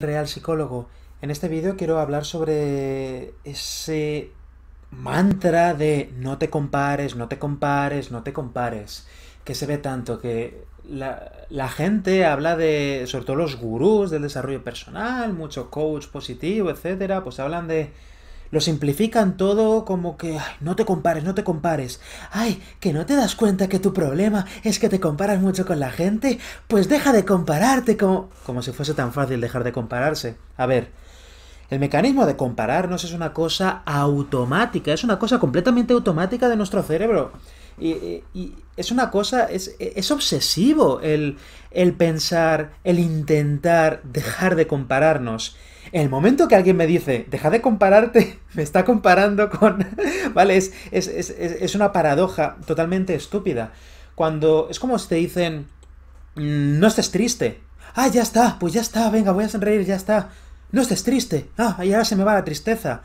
Real Psicólogo. En este vídeo quiero hablar sobre ese mantra de no te compares, no te compares, no te compares, que se ve tanto, que la, gente habla de, sobre todo los gurús del desarrollo personal, mucho coach positivo, etcétera, pues hablan de lo simplifican todo como que, ay, no te compares, no te compares. Ay, que no te das cuenta que tu problema es que te comparas mucho con la gente, pues deja de compararte como... Como si fuese tan fácil dejar de compararse. A ver, el mecanismo de compararnos es una cosa automática, es una cosa completamente automática de nuestro cerebro. Y, es una cosa, es, obsesivo el, pensar, el intentar dejar de compararnos. el momento que alguien me dice, deja de compararte, me está comparando con... ¿Vale? Es, es, una paradoja totalmente estúpida. Cuando es como si te dicen, mm, no estés triste. Ah, ya está, pues ya está, venga, voy a sonreír, ya está. No estés triste. Ah, y ahora se me va la tristeza.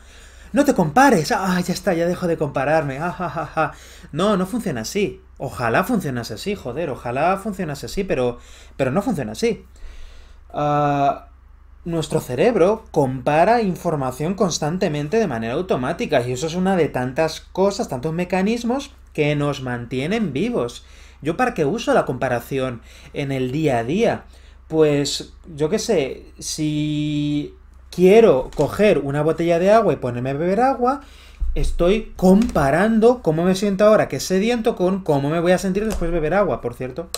No te compares. Ah, ya está, ya dejo de compararme. Ah, ja, ja, ja. No, no funciona así. Ojalá funcionase así, joder. Ojalá funcionase así, pero, pero no funciona así. Ah, nuestro cerebro compara información constantemente de manera automática y eso es una de tantas cosas, tantos mecanismos que nos mantienen vivos. Yo para qué uso la comparación en el día a día. Pues yo qué sé, si quiero coger una botella de agua y ponerme a beber agua, estoy comparando cómo me siento ahora que sediento con cómo me voy a sentir después de beber agua, por cierto.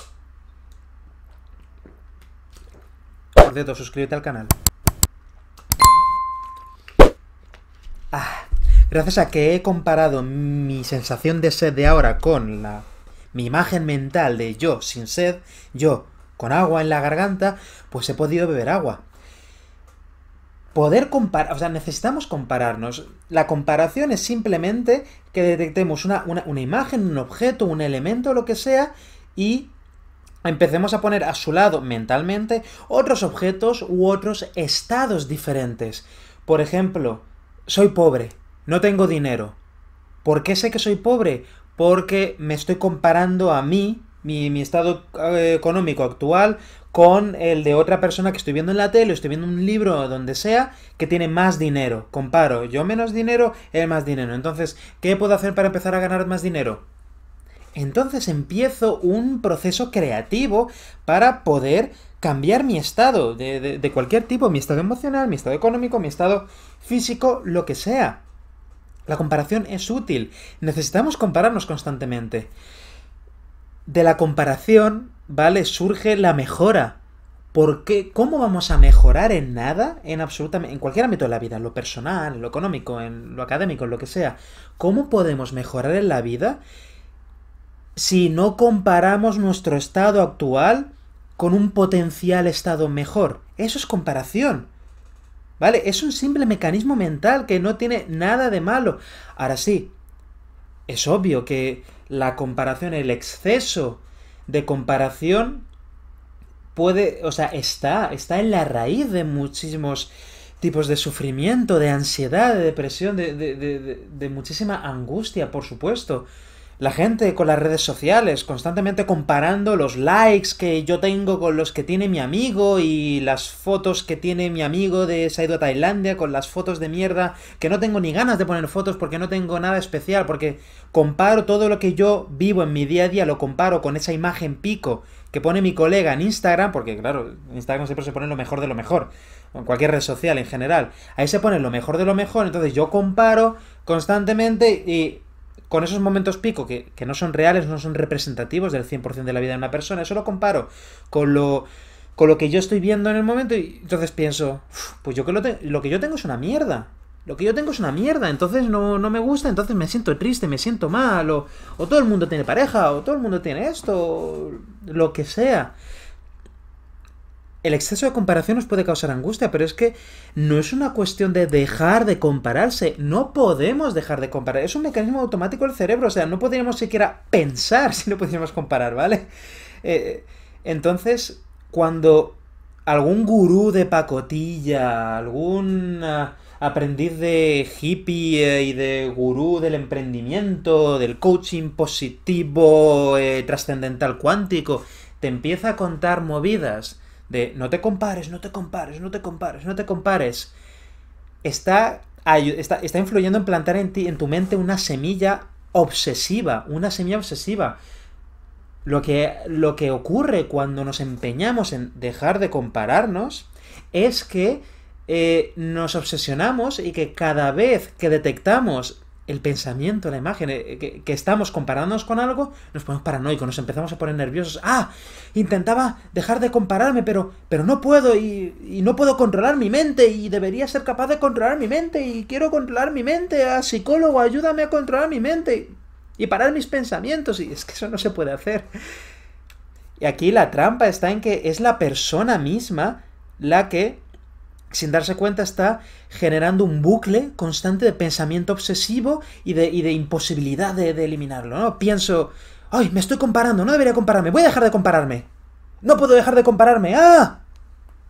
Por cierto, suscríbete al canal. Ah, gracias a que he comparado mi sensación de sed de ahora con la, mi imagen mental de yo sin sed, yo con agua en la garganta, pues he podido beber agua. Poder comparar, o sea, necesitamos compararnos. La comparación es simplemente que detectemos una, una imagen, un objeto, un elemento, lo que sea, y empecemos a poner a su lado mentalmente otros objetos u otros estados diferentes. Por ejemplo, soy pobre, no tengo dinero. ¿Por qué sé que soy pobre? Porque me estoy comparando a mí mi, estado eh, económico actual con el de otra persona que estoy viendo en la tele, estoy viendo un libro donde sea, que tiene más dinero. Comparo, yo menos dinero, él más dinero. Entonces, ¿qué puedo hacer para empezar a ganar más dinero? Entonces empiezo un proceso creativo para poder cambiar mi estado de cualquier tipo, mi estado emocional, mi estado económico, mi estado físico, lo que sea. La comparación es útil. Necesitamos compararnos constantemente de la comparación, ¿vale? Surge la mejora. ¿Por qué? ¿Cómo vamos a mejorar en nada? En absolutamente. En cualquier ámbito de la vida, en lo personal, en lo económico, en lo académico, en lo que sea. ¿Cómo podemos mejorar en la vida si no comparamos nuestro estado actual con un potencial estado mejor? Eso es comparación. ¿Vale? Es un simple mecanismo mental que no tiene nada de malo. Ahora sí, es obvio que la comparación, el exceso de comparación puede, o sea, está, está en la raíz de muchísimos tipos de sufrimiento, de ansiedad, de depresión, de, de muchísima angustia, por supuesto la gente con las redes sociales, constantemente comparando los likes que yo tengo con los que tiene mi amigo y las fotos que tiene mi amigo de se ha ido a Tailandia con las fotos de mierda, que no tengo ni ganas de poner fotos porque no tengo nada especial, porque comparo todo lo que yo vivo en mi día a día, lo comparo con esa imagen pico que pone mi colega en Instagram, porque claro, Instagram siempre se pone lo mejor de lo mejor, en cualquier red social en general, ahí se pone lo mejor de lo mejor, entonces yo comparo constantemente y con esos momentos pico que, no son reales, no son representativos del 100% de la vida de una persona, eso lo comparo con lo, con lo que yo estoy viendo en el momento y entonces pienso, pues yo que lo, lo que yo tengo es una mierda. Lo que yo tengo es una mierda, entonces no, me gusta, entonces me siento triste, me siento mal, o, o todo el mundo tiene pareja, o todo el mundo tiene esto, lo que sea. El exceso de comparación nos puede causar angustia, pero es que no es una cuestión de dejar de compararse. No podemos dejar de comparar. Es un mecanismo automático del cerebro. O sea, no podríamos siquiera pensar si no pudiéramos comparar, ¿vale? Eh, entonces, cuando algún gurú de pacotilla, algún ah, aprendiz de hippie eh, y de gurú del emprendimiento, del coaching positivo, eh, trascendental cuántico, te empieza a contar movidas de no te compares, no te compares, no te compares, no te compares, está, está, está influyendo en plantar en ti, en tu mente, una semilla obsesiva, una semilla obsesiva. Lo que, lo que ocurre cuando nos empeñamos en dejar de compararnos es que eh, nos obsesionamos y que cada vez que detectamos el pensamiento, la imagen, eh, que, estamos comparándonos con algo, nos ponemos paranoicos, nos empezamos a poner nerviosos. Ah, intentaba dejar de compararme, pero, pero no puedo y, no puedo controlar mi mente y debería ser capaz de controlar mi mente y quiero controlar mi mente. Ah, psicólogo, ayúdame a controlar mi mente y parar mis pensamientos. Y es que eso no se puede hacer. Y aquí la trampa está en que es la persona misma la que sin darse cuenta está generando un bucle constante de pensamiento obsesivo y de, imposibilidad de, eliminarlo, ¿no? Pienso, ay, me estoy comparando, no debería compararme, voy a dejar de compararme. No puedo dejar de compararme, ¡ah!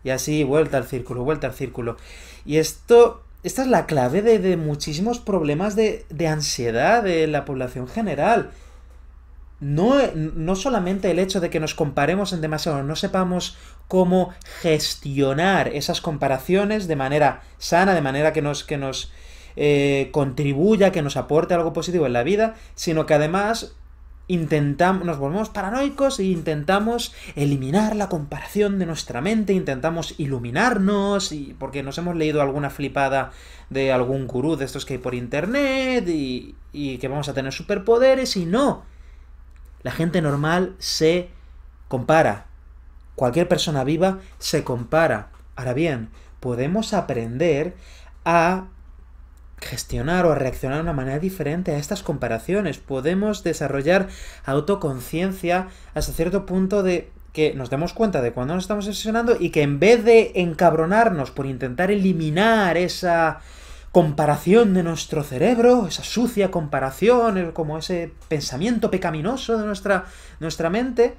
Y así, vuelta al círculo, vuelta al círculo. Y esto, esta es la clave de, muchísimos problemas de, de ansiedad de la población general no, no solamente el hecho de que nos comparemos en demasiado, no sepamos cómo gestionar esas comparaciones de manera sana, de manera que nos, que nos eh, contribuya, que nos aporte algo positivo en la vida, sino que además intentamos, nos volvemos paranoicos e intentamos eliminar la comparación de nuestra mente, intentamos iluminarnos, y, porque nos hemos leído alguna flipada de algún gurú de estos que hay por internet, y, y que vamos a tener superpoderes, y no. La gente normal se compara. Cualquier persona viva se compara. Ahora bien, podemos aprender a gestionar o a reaccionar de una manera diferente a estas comparaciones. Podemos desarrollar autoconciencia hasta cierto punto de que nos demos cuenta de cuando nos estamos obsesionando y que en vez de encabronarnos por intentar eliminar esa comparación de nuestro cerebro, esa sucia comparación, como ese pensamiento pecaminoso de nuestra, nuestra mente,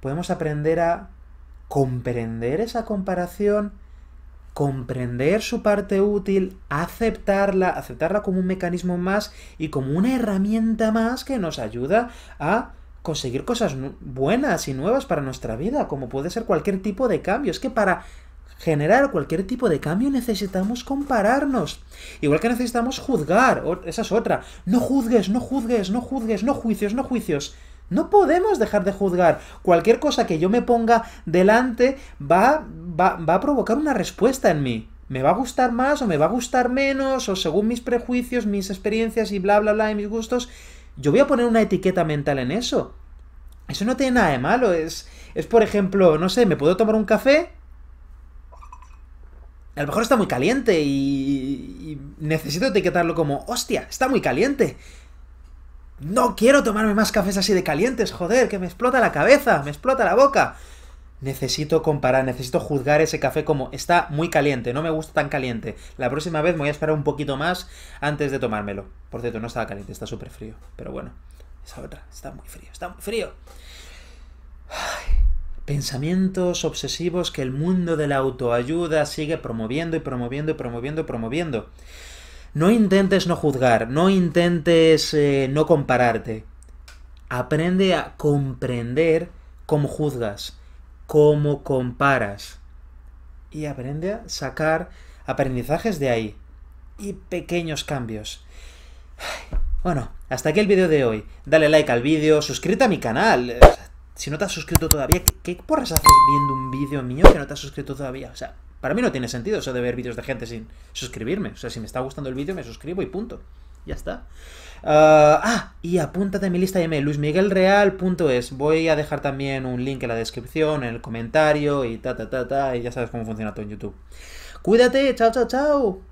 podemos aprender a comprender esa comparación, comprender su parte útil, aceptarla, aceptarla como un mecanismo más y como una herramienta más que nos ayuda a conseguir cosas buenas y nuevas para nuestra vida, como puede ser cualquier tipo de cambio. Es que para generar cualquier tipo de cambio necesitamos compararnos. Igual que necesitamos juzgar, esa es otra. No juzgues, no juzgues, no juzgues, no juicios, no juicios. No podemos dejar de juzgar. Cualquier cosa que yo me ponga delante va, va, va a provocar una respuesta en mí me va a gustar más o me va a gustar menos, o según mis prejuicios, mis experiencias y bla, bla, bla, y mis gustos, yo voy a poner una etiqueta mental en eso. Eso no tiene nada de malo, es, es por ejemplo, no sé, me puedo tomar un café a lo mejor está muy caliente y, necesito etiquetarlo como, hostia, está muy caliente. No quiero tomarme más cafés así de calientes, joder, que me explota la cabeza, me explota la boca. Necesito comparar, necesito juzgar ese café como está muy caliente, no me gusta tan caliente. La próxima vez voy a esperar un poquito más antes de tomármelo. Por cierto, no estaba caliente, está súper frío. Pero bueno, esa otra, está muy frío, está muy frío pensamientos obsesivos que el mundo de la autoayuda sigue promoviendo y promoviendo y promoviendo y promoviendo. No intentes no juzgar, no intentes eh, no compararte. Aprende a comprender cómo juzgas, cómo comparas. Y aprende a sacar aprendizajes de ahí. Y pequeños cambios. Bueno, hasta aquí el vídeo de hoy. Dale like al vídeo, suscríbete a mi canal si no te has suscrito todavía, ¿qué, porras haces viendo un vídeo mío que no te has suscrito todavía? O sea, para mí no tiene sentido eso de ver vídeos de gente sin suscribirme. O sea, si me está gustando el vídeo, me suscribo y punto. Ya está. ah, ah y apúntate a mi lista de email, luismiguelreal.es. Voy a dejar también un link en la descripción, en el comentario y ta, ta, ta, ta. Y ya sabes cómo funciona todo en YouTube. Cuídate, chao, chao, chao.